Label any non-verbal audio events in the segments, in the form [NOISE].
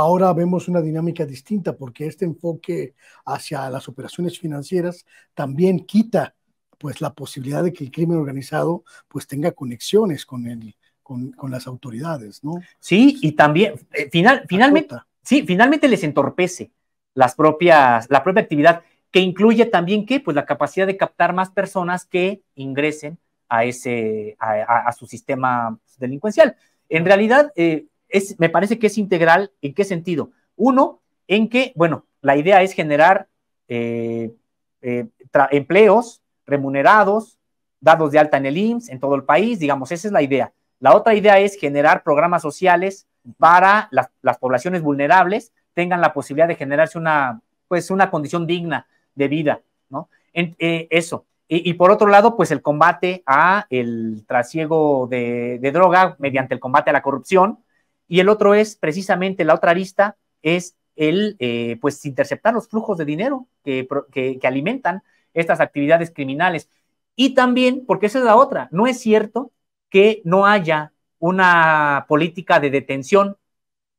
Ahora vemos una dinámica distinta porque este enfoque hacia las operaciones financieras también quita pues la posibilidad de que el crimen organizado pues tenga conexiones con el, con, las autoridades, ¿no? Sí, y también eh, finalmente sí, finalmente les entorpece las propias la propia actividad que incluye también qué, pues la capacidad de captar más personas que ingresen a ese su sistema delincuencial. En realidad, eh, es, me parece que es integral. ¿En qué sentido? Uno, en que, bueno, la idea es generar eh, eh, empleos remunerados, dados de alta en el IMSS, en todo el país, digamos, esa es la idea. La otra idea es generar programas sociales para las, las poblaciones vulnerables, tengan la posibilidad de generarse una, pues, una condición digna de vida, ¿no? En, eh, eso. Y, por otro lado, pues el combate a el trasiego de droga mediante el combate a la corrupción, y el otro es precisamente la otra arista, es el eh, pues interceptar los flujos de dinero que, que alimentan estas actividades criminales. Y también, porque esa es la otra, no es cierto que no haya una política de detención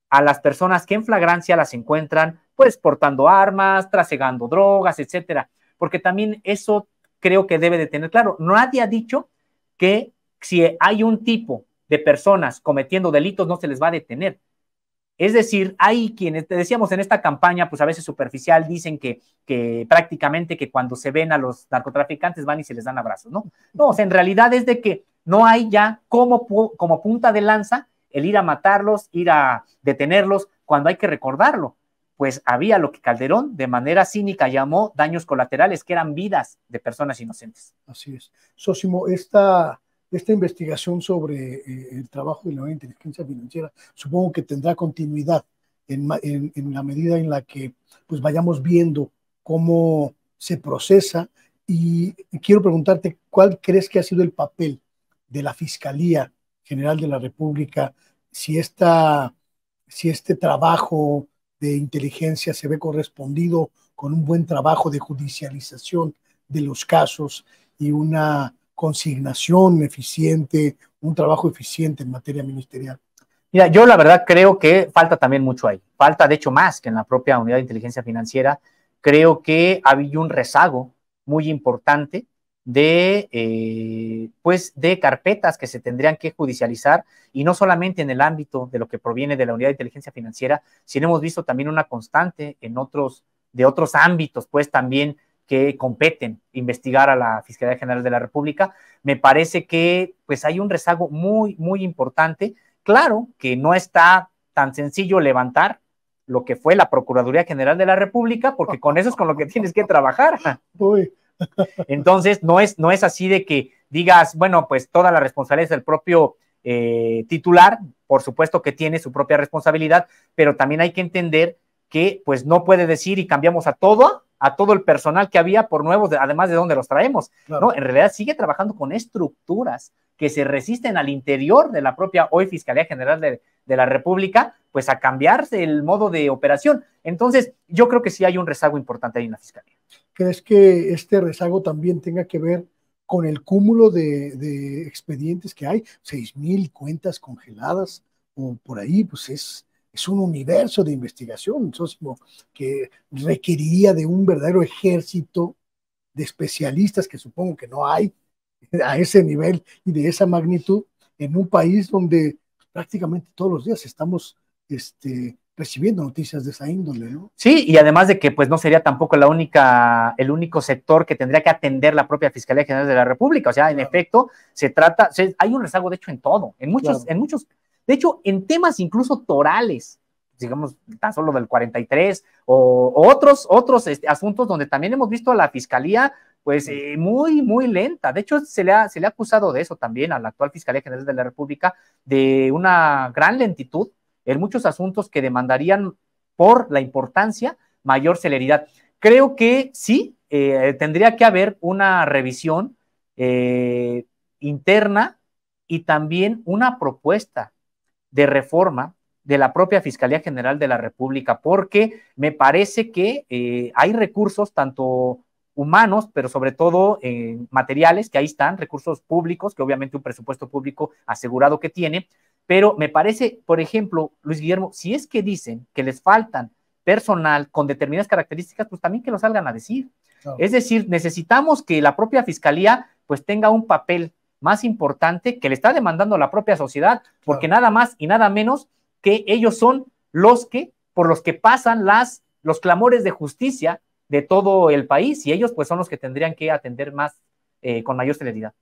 a las personas que en flagrancia las encuentran, pues portando armas, trasegando drogas, etcétera. Porque también eso creo que debe de tener claro. Nadie ha dicho que si hay un tipo de personas cometiendo delitos no se les va a detener. Es decir, hay quienes, te decíamos en esta campaña, pues a veces superficial, dicen que, que prácticamente que cuando se ven a los narcotraficantes van y se les dan abrazos, ¿no? No, o sea, en realidad es de que no hay ya como, como punta de lanza el ir a matarlos, ir a detenerlos, cuando hay que recordarlo. Pues había lo que Calderón de manera cínica llamó daños colaterales, que eran vidas de personas inocentes. Así es. Sosimo, esta esta investigación sobre eh, el trabajo de la inteligencia financiera supongo que tendrá continuidad en, la medida en la que pues vayamos viendo cómo se procesa y quiero preguntarte cuál crees que ha sido el papel de la Fiscalía General de la República si esta si este trabajo de inteligencia se ve correspondido con un buen trabajo de judicialización de los casos y una consignación eficiente, un trabajo eficiente en materia ministerial? Mira, yo la verdad creo que falta también mucho ahí. Falta, de hecho, más que en la propia unidad de inteligencia financiera. Creo que había un rezago muy importante de, eh, pues, de carpetas que se tendrían que judicializar y no solamente en el ámbito de lo que proviene de la unidad de inteligencia financiera, sino hemos visto también una constante en otros, de otros ámbitos, pues también que competen investigar a la Fiscalía General de la República. Me parece que pues hay un rezago muy, muy importante. Claro que no está tan sencillo levantar lo que fue la Procuraduría General de la República, porque con eso es con lo que tienes que trabajar. Entonces, no es, no es así de que digas, bueno, pues toda la responsabilidad es del propio eh, titular, por supuesto que tiene su propia responsabilidad, pero también hay que entender que pues no puede decir y cambiamos a todo a todo el personal que había por nuevos, además de donde los traemos. No, en realidad sigue trabajando con estructuras que se resisten al interior de la propia hoy Fiscalía General de, la República, pues a cambiarse el modo de operación. Entonces, yo creo que sí hay un rezago importante ahí en la Fiscalía. ¿Crees que este rezago también tenga que ver con el cúmulo de, expedientes que hay? Seis mil cuentas congeladas o por ahí, pues es, es un universo de investigación, que requeriría de un verdadero ejército de especialistas que supongo que no hay [LAUGHS] a ese nivel y de esa magnitud en un país donde prácticamente todos los días estamos este, recibiendo noticias de esa índole, ¿no? Sí, y además de que pues no sería tampoco la única, el único sector que tendría que atender la propia Fiscalía General de la República, o sea, en efecto, se trata, hay un rezago de hecho en todo, en muchos, en muchos de hecho, en temas incluso torales, digamos, tan solo del 43, o, otros, otros este, asuntos donde también hemos visto a la fiscalía, pues eh, muy, muy lenta. De hecho, se le, ha, se le ha acusado de eso también a la actual Fiscalía General de la República, de una gran lentitud en muchos asuntos que demandarían por la importancia mayor celeridad. Creo que sí, eh, tendría que haber una revisión eh, interna y también una propuesta de reforma de la propia Fiscalía General de la República, porque me parece que eh, hay recursos, tanto humanos, pero sobre todo eh, materiales, que ahí están, recursos públicos, que obviamente un presupuesto público asegurado que tiene, pero me parece, por ejemplo, Luis Guillermo, si es que dicen que les faltan personal con determinadas características, pues también que lo salgan a decir. Es decir, necesitamos que la propia Fiscalía pues tenga un papel más importante que le está demandando la propia sociedad, porque nada más y nada menos que ellos son los que, por los que pasan las, los clamores de justicia de todo el país, y ellos pues son los que tendrían que atender más eh, con mayor celeridad.